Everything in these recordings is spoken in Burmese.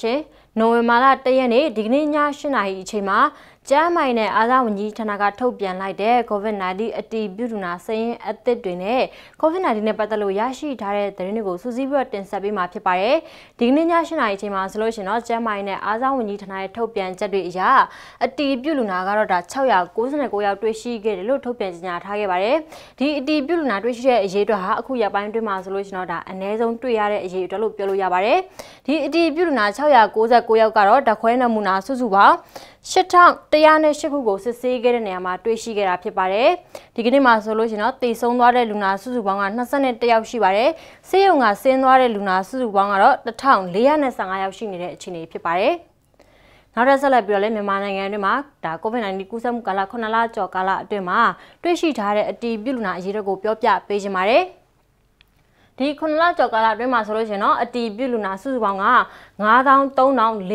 ရှင်။နိုဝင်ဘာလ၁ရက်နေ့ဒီကနေ့ည၈နာရီအချိန်မှာကျန်းမာရေးနဲ့အားသာဝန်ကြီးဌာနကထုတ်ပြန်လိုက်တဲ့ COVID-19 အတည်ပြုလူနာစာရင်းအသစ်တွေနဲ့ COVID-19 နဲ့ပတ်သက်လို့ရရှိထားတဲ့သတင်းတွေကိုစူးစီးပြီးတော့တင်ဆက်ပေးမှာဖြစ်ပါတယ်။ဒီကနေ့ည7:00နာရီအချိန်မှာဆိုလို့ရှိရင်တော့ကျန်းမာရေးနဲ့အားသာဝန်ကြီးဌာနရဲ့ထုတ်ပြန်ချက်တွေအရအတည်ပြုလူနာကတော့ဒါ669ယောက်တွေ့ရှိခဲ့တယ်လို့ထုတ်ပြန်ကြေညာထားခဲ့ပါတယ်။ဒီအတည်ပြုလူနာတွေ့ရှိတဲ့အရေးအတွက်ဟာအခုရပိုင်းတွင်းမှာဆိုလို့ရှိရင်တော့ဒါအ ਨੇ ဆုံးတွေ့ရတဲ့အရေးအတွက်လို့ပြောလို့ရပါတယ်။ဒီအတည်ပြုလူနာ669ယောက်ကတော့ဓာတ်ခွဲနမူနာစုစုပေါင်း8108ခုကိုစစ်ဆေးခဲ့တဲ့နေရာမှာတွေ့ရှိခဲ့တာဖြစ်ပါတယ်။ဒီကနေ့မှာဆိုလို့ရှိရင်တော့တေဆုံးသွားတဲ့လူနာစုစုပေါင်းက21ယောက်ရှိပါတယ်။ဆေးရုံကဆင်းသွားတဲ့လူနာစုစုပေါင်းကတော့1455ယောက်ရှိနေတဲ့အခြေအနေဖြစ်ပါတယ်။နောက်ထပ်ဆက်လက်ပြီးတော့လည်းမြန်မာနိုင်ငံအတွင်းမှာဒါ COVID-19 ကူးစက်မှုကာလ9လကျော်ကာလအတွင်းမှာတွေ့ရှိထားတဲ့အတည်ပြုလူနာအရေးတွေကိုပြောပြပေးခြင်းပါတယ်။ဒီ9လကျော်ကာလအတွင်းမှာဆိုလို့ရှင်နော်အတီပြုလူနာစုစုပေါင်းက93,405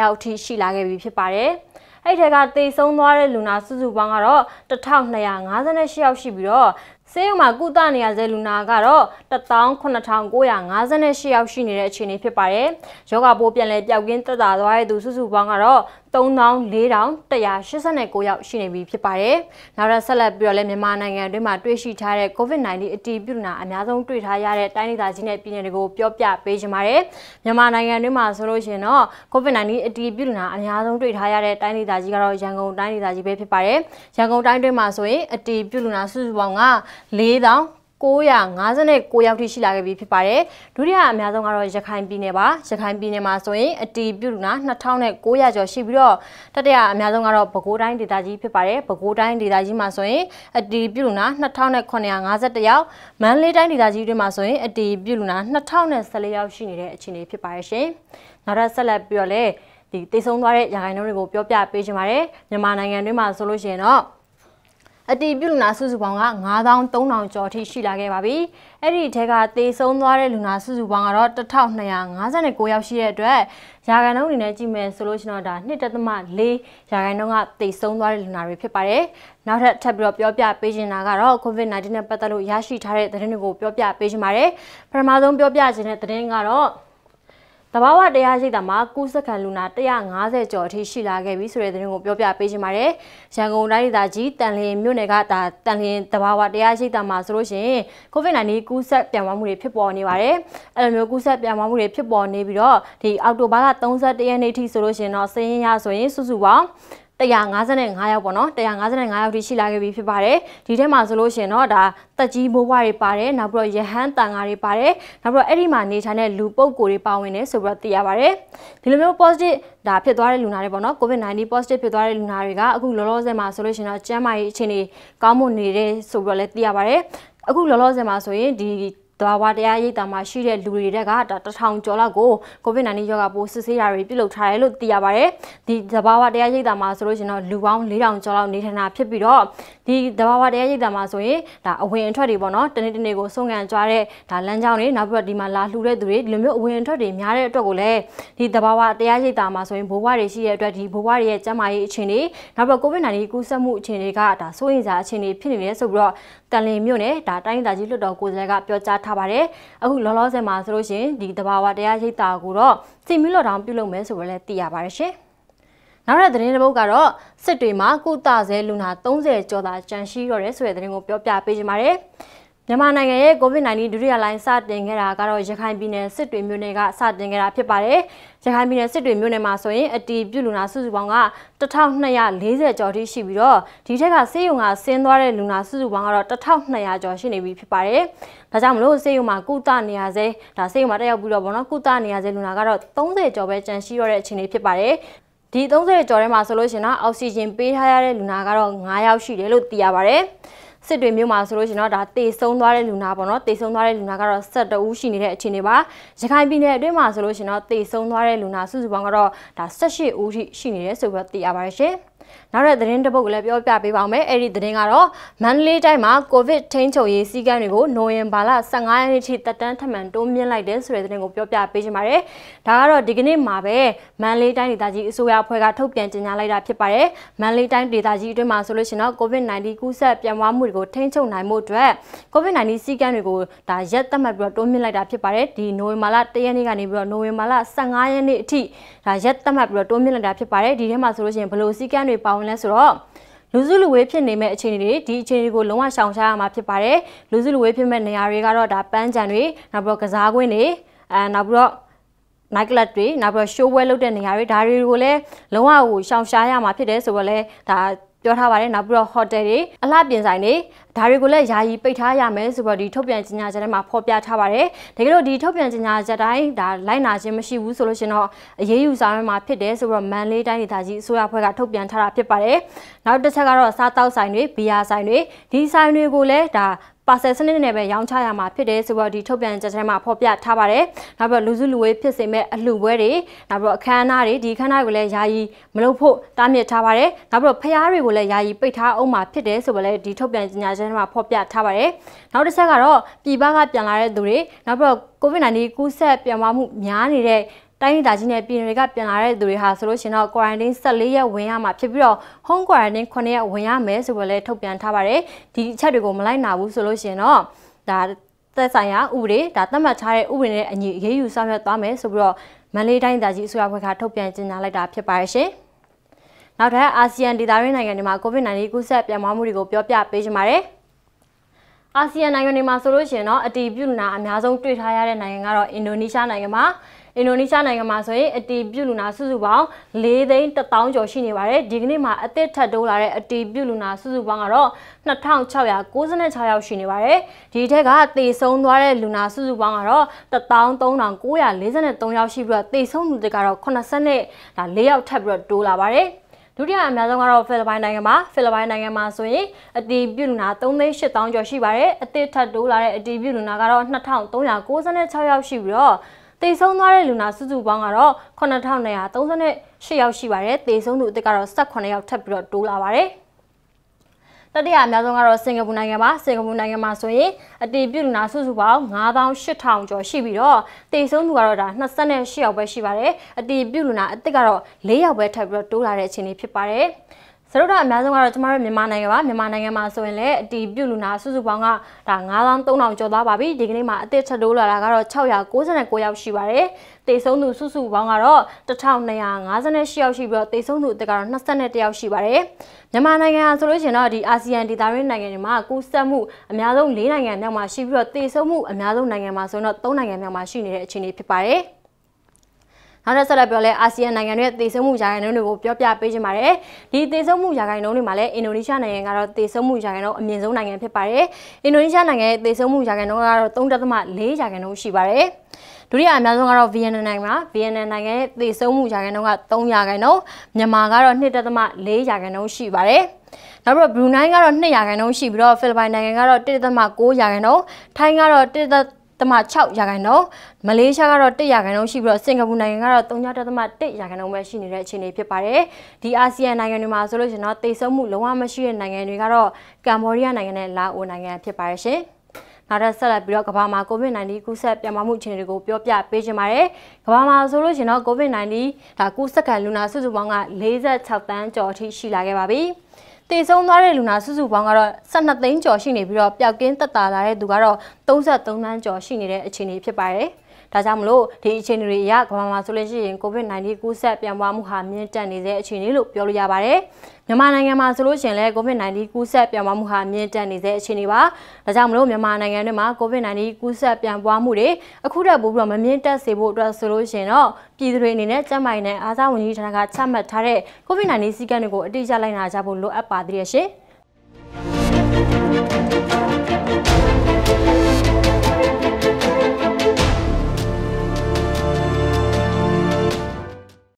ယောက်အထိရှိလာခဲ့ပြီဖြစ်ပါတယ်။အဲ့ထက်ကတေဆုံးသွားတဲ့လူနာစုစုပေါင်းကတော့1258ယောက်ရှိပြီးတော့ဆေးရုံမှာကုသနေရတဲ့လူနာကတော့18958ယောက်ရှိနေတဲ့အခြေအနေဖြစ်ပါတယ်။ယောဂါပိုးပြန်လည်ပြောက်ကင်းတက်တာသွားတဲ့သူစုစုပေါင်းကတော့3489ရောက် ရှိနေပြီဖြစ်ပါတယ်။နောက်ထပ်ဆက်လက်ပြီးတော့လည်းမြန်မာနိုင်ငံတွင်းမှာတွေ့ရှိထားတဲ့ COVID-19 အတည်ပြုနာအများဆုံးတွေ့ထားရတဲ့တိုင်းဒေသကြီးနဲ့ပြည်နယ်တွေကိုပြောပြပေးချင်ပါတယ်။မြန်မာနိုင်ငံတွင်းမှာဆိုလို့ရှိရင်တော့ COVID-19 အတည်ပြုနာအများဆုံးတွေ့ထားရတဲ့တိုင်းဒေသကြီးကတော့ရန်ကုန်တိုင်းဒေသကြီးပဲဖြစ်ပါတယ်။ရန်ကုန်တိုင်းတွင်းမှာဆိုရင်အတည်ပြုနာစုစုပေါင်းက4000 956ယောက်ထိရှိလာခဲ့ပြီဖြစ်ပါတယ်။ဒုတိယအများဆုံးကတော့ရခိုင်ပြည်နယ်ပါ။ရခိုင်ပြည်နယ်မှာဆိုရင်အတီပြုလူနာ2900ကျော်ရှိပြီးတော့တတိယအများဆုံးကတော့ပဲခူးတိုင်းဒေသကြီးဖြစ်ပါတယ်။ပဲခူးတိုင်းဒေသကြီးမှာဆိုရင်အတီပြုလူနာ2951ယောက်၊မန္တလေးတိုင်းဒေသကြီးတွေမှာဆိုရင်အတီပြုလူနာ2014ယောက်ရှိနေတဲ့အခြေအနေဖြစ်ပါတယ်ရှင်။နောက်ထပ်ဆက်လက်ပြီးတော့လေဒီတိတ်ဆုံးသွားတဲ့ရခိုင်နှုန်းတွေကိုပြောပြပေးချင်ပါတယ်။မြန်မာနိုင်ငံတွင်းမှာဆိုလို့ရှိရင်တော့အတည်ပြုလူနာစုစုပေါင်းက9300ကျော်ထိရှိလာခဲ့ပါပြီ။အဲ့ဒီထဲကသေဆုံးသွားတဲ့လူနာစုစုပေါင်းကတော့1259ယောက်ရှိတဲ့အတွက်ရာခိုင်နှုန်းအနေနဲ့ကြည့်မယ်ဆိုလို့ရှိရင်တော့ဒါ1.4ရာခိုင်နှုန်းကသေဆုံးသွားတဲ့လူနာတွေဖြစ်ပါတယ်။နောက်ထပ်ထပ်ပြီးတော့ပြောပြပေးချင်တာကတော့ COVID-19 နဲ့ပတ်သက်လို့ရရှိထားတဲ့သတင်းတွေကိုပြောပြပေးချင်ပါတယ်။ပထမဆုံးပြောပြချင်တဲ့သတင်းကတော့တဘာဝတရားရှိတာမှာကုသခံလူနာ150ကျော်အထိရှိလာခဲ့ပြီဆိုတဲ့သတင်းကိုပြောပြပေးချင်ပါတယ်။ရန်ကုန်တိုင်းဒေသကြီးတန်လျင်မြို့နယ်ကဒါတန်လျင်တဘာဝတရားရှိတာမှာဆိုလို့ရှိရင် COVID-19 ကုသပြန်ပွားမှုတွေဖြစ်ပေါ်နေပါတယ်။အဲ့လိုမျိုးကုသပြန်ပွားမှုတွေဖြစ်ပေါ်နေပြီးတော့ဒီအောက်တိုဘာလ31ရက်နေ့ထိဆိုလို့ရှိရင်တော့စည်ရင်းရဆိုရင်စုစုပေါင်း155ယောက်ပေါ့နော်155ယောက်ထိရှိလာခဲ့ပြီဖြစ်ပါတယ်ဒီထဲမှာဆိုလို့ရှင်တော့ဒါတက်ကြီးမိုးဘွားတွေပါတယ်နောက်ပြီးတော့ရဟန်းတန်ဃာတွေပါတယ်နောက်ပြီးတော့အဲ့ဒီမှာနေထိုင်တဲ့လူပုဂ္ဂိုလ်တွေပါဝင်တယ်ဆိုပြီးတော့သိရပါတယ်ဒီလိုမျိုး positive ဒါဖြစ်သွားတဲ့လူနာတွေပေါ့နော် covid-19 positive ဖြစ်သွားတဲ့လူနာတွေကအခုလောလောဆယ်မှာဆိုလို့ရှင်တော့ကျန်းမာရေးအခြေအနေကောင်းမွန်နေတယ်ဆိုပြီးတော့လည်းသိရပါတယ်အခုလောလောဆယ်မှာဆိုရင်ဒီတဘာဝတရားရိပ်တာမှာရှိတဲ့လူတွေတက်ကဒါတထောင်ကျော်လောက်ကိုကိုဗစ် -19 ရောဂါပိုးစစ်ဆေးတာတွေပြုလုပ်ထားတယ်လို့သိရပါတယ်။ဒီတဘာဝတရားရိပ်တာမှာဆိုလို့ရှင်တော့လူပေါင်း4000ကျော်လောက်နေထိုင်တာဖြစ်ပြီးတော့ဒီတဘာဝတရားရိပ်တာမှာဆိုရင်ဒါအဝင်အထွက်တွေပေါ့နော်။တနေ့တနေ့ကိုဆုံးကန်ကြွားတဲ့ဒါလမ်းကြောင်းတွေနောက်ပြီးတော့ဒီမှာလာလှူတဲ့သူတွေဒီလိုမျိုးအဝင်အထွက်တွေများတဲ့အတွက်ကိုလည်းဒီတဘာဝတရားရိပ်တာမှာဆိုရင်ဘိုးဘွားတွေရှိတဲ့အတွက်ဒီဘိုးဘွားတွေရဲ့ကျန်းမာရေးအခြေအနေနောက်ပြီးတော့ကိုဗစ် -19 ကူးစက်မှုအခြေအနေကဒါစိုးရိမ်စရာအခြေအနေဖြစ်နေတယ်ဆိုပြီးတော့တန်လင်းမြို့နယ်ဒါတိုင်းဒေသကြီးလွှတ်တော်ကိုယ်စားလှယ်ကပြောကြားထားထားပါတယ်။အခုလောလောဆယ်မှာဆိုလို့ရှိရင်ဒီတဘာဝတရားရိပ်တာကိုတော့စီမီလော့ဒေါင်းပြုလုပ်မယ်ဆိုတော့လည်းသိရပါတယ်ရှင်။နောက်ထပ်သတင်းတစ်ပုဒ်ကတော့စစ်တွေမှာကုသဆဲလူနာ30ကျော်သာကြန့်ရှိရတဲ့ဆိုတဲ့သတင်းကိုပြောပြပေးချင်ပါတယ်။မြန်မာနိုင်ငံရဲ့ COVID-19 ဒုတိယလိုင်းစတင်ခဲ့တာကတော့ရခိုင်ပြည်နယ်စစ်တွေမြို့နယ်ကစတင်ခဲ့တာဖြစ်ပါတယ်။ရခိုင်ပြည်နယ်စစ်တွေမြို့နယ်မှာဆိုရင်အတီးပြုလူနာစုစုပေါင်းက1240ကျော်ထိရှိပြီးတော့ဒီထက်ကဆေးရုံကဆင်းသွားတဲ့လူနာစုစုပေါင်းကတော့1200ကျော်ရှိနေပြီဖြစ်ပါတယ်။ဒါကြောင့်မလို့ဆေးရုံမှာကုသနေရစေဒါဆေးရုံမှာတက်ရောက်ပြီးတော့ဗောနော်ကုသနေရစေလူနာကတော့30ကျော်ပဲကျန်ရှိရတဲ့အခြေအနေဖြစ်ပါတယ်။ဒီ30ကျော်ထဲမှာဆိုလို့ရှင်တော့အောက်ဆီဂျင်ပေးထားရတဲ့လူနာကတော့9ယောက်ရှိတယ်လို့သိရပါဗျ။စစ်တွေမြို့မှာဆိုလို့ရှိရင်တော့ဒါတေဆုံးသွားတဲ့လူနာပေါ့နော်တေဆုံးသွားတဲ့လူနာကတော့12ဦးရှိနေတဲ့အခြေအနေပါရခိုင်ပြည်နယ်အတွင်းမှာဆိုလို့ရှိရင်တော့တေဆုံးသွားတဲ့လူနာစုစုပေါင်းကတော့ဒါ18ဦးရှိရှိနေတယ်ဆိုပြီးတော့သိရပါတယ်ရှင်။နောက်ထပ်သတင်းတစ်ပုဒ်ကိုလည်းပြောပြပေးပါဦးမယ်အဲ့ဒီသတင်းကတော့မန္တလေးတိုင်းမှာကိုဗစ်ထိန်းချုပ်ရေးစည်းကမ်းတွေကိုနိုဝင်ဘာလ15ရက်နေ့ထိတက်တန်းထမှန်တိုးမြင့်လိုက်တယ်ဆိုတဲ့သတင်းကိုပြောပြပေးချင်ပါတယ်ဒါကတော့ဒီကနေ့မှာပဲမန္တလေးတိုင်းဒေသကြီးအစိုးရအဖွဲ့ကထုတ်ပြန်ကြေညာလိုက်တာဖြစ်ပါတယ်မန္တလေးတိုင်းဒေသကြီးအတွင်းမှာဆိုလို့ရှိရင်တော့ကိုဗစ် -19 ကူးစက်ပြန့်ပွားမှုတွေကိုထိန်းချုပ်နိုင်မှုအတွက်ကိုဗစ် -19 စည်းကမ်းတွေကိုဒါရက်သတ်မှတ်ပြီးတော့တိုးမြင့်လိုက်တာဖြစ်ပါတယ်ဒီနိုဝင်ဘာလ1ရက်နေ့ကနေပြီးတော့နိုဝင်ဘာလ15ရက်နေ့အထိဒါရက်သတ်မှတ်ပြီးတော့တိုးမြင့်လိုက်တာဖြစ်ပါတယ်ဒီထဲမှာဆိုလို့ရှိရင်ဘယ်လိုစည်းကမ်းတွေတွေပါဝင်လဲဆိုတော့လူစုလူဝေးဖြစ်နေမဲ့အခြေအနေတွေဒီအခြေအနေကိုလုံးဝရှောင်ရှားရမှာဖြစ်ပါတယ်လူစုလူဝေးဖြစ်မဲ့နေရာတွေကတော့ဒါပန်းကြံတွေနောက်ပြီးတော့ကစားကွင်းတွေအဲနောက်ပြီးတော့ night club တွေနောက်ပြီးတော့ show ပွဲလုပ်တဲ့နေရာတွေဒါတွေကိုလည်းလုံးဝကိုရှောင်ရှားရမှာဖြစ်တယ်ဆိုတော့လဲဒါပြောထားပါတယ်နောက်ပြီးတော့ hotel တွေအလှပြင်ဆိုင်တွေဒါတွေကိုလည်းယာယီပိတ်ထားရမယ်ဆိုတော့ဒီထုတ်ပြန်ကြေညာချက်ထဲမှာဖော်ပြထားပါတယ်တကယ်လို့ဒီထုတ်ပြန်ကြေညာချက်တိုင်းဒါလိုက်နာခြင်းမရှိဘူးဆိုလို့ရှင်တော့အရေးယူဆောင်ရွက်မှာဖြစ်တယ်ဆိုတော့မန်လေးတိုင်းဒေသကြီးအစိုးရအဖွဲ့ကထုတ်ပြန်ထားတာဖြစ်ပါတယ်နောက်တစ်ချက်ကတော့စားတောက်ဆိုင်တွေဘီယာဆိုင်တွေဒီဆိုင်တွေကိုလည်းဒါပါဆယ်စနစ်နဲ့ပဲရောင်းချရမှာဖြစ်တယ်ဆိုတော့ဒီထုတ်ပြန်ချက်ထဲမှာဖော်ပြထားပါတယ်။နောက်ပြီးလူစုလူဝေးဖြစ်စေမဲ့အလှပွဲတွေနောက်ပြီးအခမ်းအနားတွေဒီအခမ်းအနားကိုလည်းယာယီမလုပ်ဖို့တားမြစ်ထားပါတယ်။နောက်ပြီးဖျားတွေကိုလည်းယာယီပိတ်ထားအောင်မှာဖြစ်တယ်ဆိုပြီးလည်းဒီထုတ်ပြန်ကြေညာချက်ထဲမှာဖော်ပြထားပါတယ်။နောက်တစ်ချက်ကတော့ပြည်ပကပြန်လာတဲ့သူတွေနောက်ပြီး COVID-19 ကူးစက်ပြောင်းလဲမှုများနေတဲ့တိုင်းဒေသကြီးနဲ့ပြည်နယ်ကပြန်လာတဲ့သူတွေဟာဆိုလို့ရှိရင်တော့ quarantine 14ရက်ဝင်ရမှာဖြစ်ပြီးတော့ home quarantine 9ရက်ဝင်ရမယ်ဆိုပြီးလည်းထုတ်ပြန်ထားပါတယ်ဒီအချက်တွေကိုမလိုက်နာဘူးဆိုလို့ရှိရင်တော့ဒါသက်ဆိုင်ရာဥပဒေဒါသတ်မှတ်ထားတဲ့ဥပဒေနဲ့အညီအရေးယူဆောင်ရွက်သွားမယ်ဆိုပြီးတော့မန္တလေးတိုင်းဒေသကြီးအစိုးရဘက်ကထုတ်ပြန်ကြေညာလိုက်တာဖြစ်ပါရဲ့ရှင်နောက်ထပ်အာဆီယံဒေသရင်းနိုင်ငံတွေမှာ COVID-19 ကူးစက် ပြန့်ပွားမှုတွေကိုပြောပြပေးကြပါမယ်အာဆီယံနိုင်ငံတွေမှာဆိုလို့ရှိရင်တော့အတီးပြုနာအများဆုံးတွေ့ထားရတဲ့နိုင်ငံကတော့အင်ဒိုနီးရှားနိုင်ငံမှာအင်ဒိုနီးရှားနိုင်ငံမှာဆိုရင်အတီးပြုလူနာစုစုပေါင်း၄သိန်း1000ကျော်ရှိနေပါတယ်ဒီကနေ့မှာအသစ်ထပ်တိုးလာတဲ့အတီးပြုလူနာစုစုပေါင်းကတော့2696ယောက်ရှိနေပါတယ်ဒီထက်ကတေဆုံးသွားတဲ့လူနာစုစုပေါင်းကတော့13943ယောက်ရှိပြီးတော့တေဆုံးသူတွေကတော့80နဲ့ဒါ၄ယောက်ထပ်ပြီးတော့တိုးလာပါတယ်ဒုတိယအများဆုံးကတော့ဖိလစ်ပိုင်နိုင်ငံမှာဖိလစ်ပိုင်နိုင်ငံမှာဆိုရင်အတီးပြုလူနာ3800ကျော်ရှိပါတယ်အသစ်ထပ်တိုးလာတဲ့အတီးပြုလူနာကတော့2396ယောက်ရှိပြီးတော့တေဆုံးသွားတဲ့လူနာစုစုပေါင်းကတော့9238ယောက်ရှိပါတယ်တေဆုံးသူအသစ်ကတော့18ယောက်ထပ်ပြီးတော့တိုးလာပါတယ်တတိယအများဆုံးကတော့စင်ကာပူနိုင်ငံပါစင်ကာပူနိုင်ငံမှာဆိုရင်အတည်ပြုလူနာစုစုပေါင်း9800ကျော်ရှိပြီးတော့တည်ဆုံးသူကတော့ဒါ28ယောက်ပဲရှိပါတယ်အတည်ပြုလူနာအသစ်ကတော့4ယောက်ပဲထပ်ပြီးတော့တိုးလာတဲ့အခြေအနေဖြစ်ပါတယ်စရုပ်တော့အများဆုံးကတော့ကျမတို့မြန်မာနိုင်ငံပါမြန်မာနိုင်ငံမှာဆိုရင်လည်းအတီပြုလူနာစုစုပေါင်းကဒါ9300ကျော်သွားပါပြီဒီကနေ့မှာအသစ်ထပ်တိုးလာတာကတော့669ယောက်ရှိပါတယ်တေဆုံးသူစုစုပေါင်းကတော့1258ယောက်ရှိပြီးတော့တေဆုံးသူအသက်ကတော့21ယောက်ရှိပါတယ်မြန်မာနိုင်ငံဆိုလို့ရှိရင်တော့ဒီအာဆီယံဒေသရင်းနိုင်ငံတွေမှာကူးစက်မှုအများဆုံး၄နိုင်ငံမြောက်မှာရှိပြီးတော့တေဆုံးမှုအများဆုံးနိုင်ငံမှာဆိုရင်တော့၃နိုင်ငံမြောက်မှာရှိနေတဲ့အခြေအနေဖြစ်ပါတယ်နောက်ထပ်ဆက်လက်ပြောလဲအာဆီယံနိုင်ငံတွေရဲ့တည်ဆုံမှုရာခိုင်နှုန်းတွေကိုပြောပြပေးခြင်းပါတယ်ဒီတည်ဆုံမှုရာခိုင်နှုန်းတွေမှာလည်းအင်ဒိုနီးရှားနိုင်ငံကတော့တည်ဆုံမှုရာခိုင်နှုန်းအမြင့်ဆုံးနိုင်ငံဖြစ်ပါတယ်အင်ဒိုနီးရှားနိုင်ငံရဲ့တည်ဆုံမှုရာခိုင်နှုန်းကတော့3.4ရာခိုင်နှုန်းရှိပါတယ်ဒုတိယအများဆုံးကတော့ဗီယက်နမ်နိုင်ငံမှာဗီယက်နမ်နိုင်ငံရဲ့သေဆုံးမှုရာခိုင်နှုန်းက3ရာခိုင်နှုန်းမြန်မာကတော့2.4ရာခိုင်နှုန်းရှိပါတယ်။နောက်ပြီးတော့ဘရူနိုင်းကတော့2ရာခိုင်နှုန်းရှိပြီးတော့ဖိလစ်ပိုင်နိုင်ငံကတော့1.9ရာခိုင်နှုန်းထိုင်းကတော့1.3 3.6ရာခိုင်နှုန်းမလေးရှားကတော့1ရာခိုင်နှုန်းရှိပြီးတော့စင်ကာပူနိုင်ငံကတော့3.1ရာခိုင်နှုန်းပဲရှိနေတဲ့အခြေအနေဖြစ်ပါတယ်ဒီအာဆီယံနိုင်ငံတွေမှာဆိုလို့ရှိရင်တော့တိတ်ဆုံးမှုလုံးဝမရှိတဲ့နိုင်ငံတွေကတော့ကမ္ဘောဒီးယားနိုင်ငံနဲ့လာအိုနိုင်ငံဖြစ်ပါရဲ့ရှင်နောက်ထပ်ဆက်လက်ပြီးတော့ကမ္ဘာမှာ COVID-19 ကူးစက်ပြန့်ပွားမှုအခြေအနေတွေကိုပြောပြပေးချင်ပါတယ်။ကမ္ဘာမှာဆိုလို့ရှင်တော့ COVID-19 ဒါကူးစက်ခံလူနာစုစုပေါင်းက46တန်းကျော်အထိရှိလာခဲ့ပါပြီ။တည်ဆုံးသွားတဲ့လူနာစုစုပေါင်းကတော့12သိန်းကျော်ရှိနေပြီးတော့ပျောက်ကင်းသက်သာလာတဲ့သူကတော့33သန်းကျော်ရှိနေတဲ့အခြေအနေဖြစ်ပါတယ်။ဒါကြောင့်မလို့ဒီအခြေအနေတွေအရကမ္ဘာမှာဆိုလို့ရှိရင် COVID-19 ကူးစက်ပြန့်ပွားမှုဟာမြင့်တက်နေတဲ့အခြေအနေလို့ပြောလို့ရပါတယ်မြန်မာနိုင်ငံမှာဆိုလို့ရှိရင်လည်း COVID-19 ကူးစက်ပြန့်ပွားမှုဟာမြင့်တက်နေတဲ့အခြေအနေပါဒါကြောင့်မလို့မြန်မာနိုင်ငံထဲမှာ COVID-19 ကူးစက်ပြန့်ပွားမှုတွေအခုထက်ပိုပြီးတော့မမြင့်တက်စေဖို့အတွက်ဆိုလို့ရှိရင်တော့ပြည်သူတွေအနေနဲ့ကျန်းမာရေးနဲ့အားစားဝန်ကြီးဌာနကချမှတ်ထားတဲ့ COVID-19 စည်းကမ်းတွေကိုအတိအကျလိုက်နာကြဖို့လိုအပ်ပါသေးတယ်ရှင်။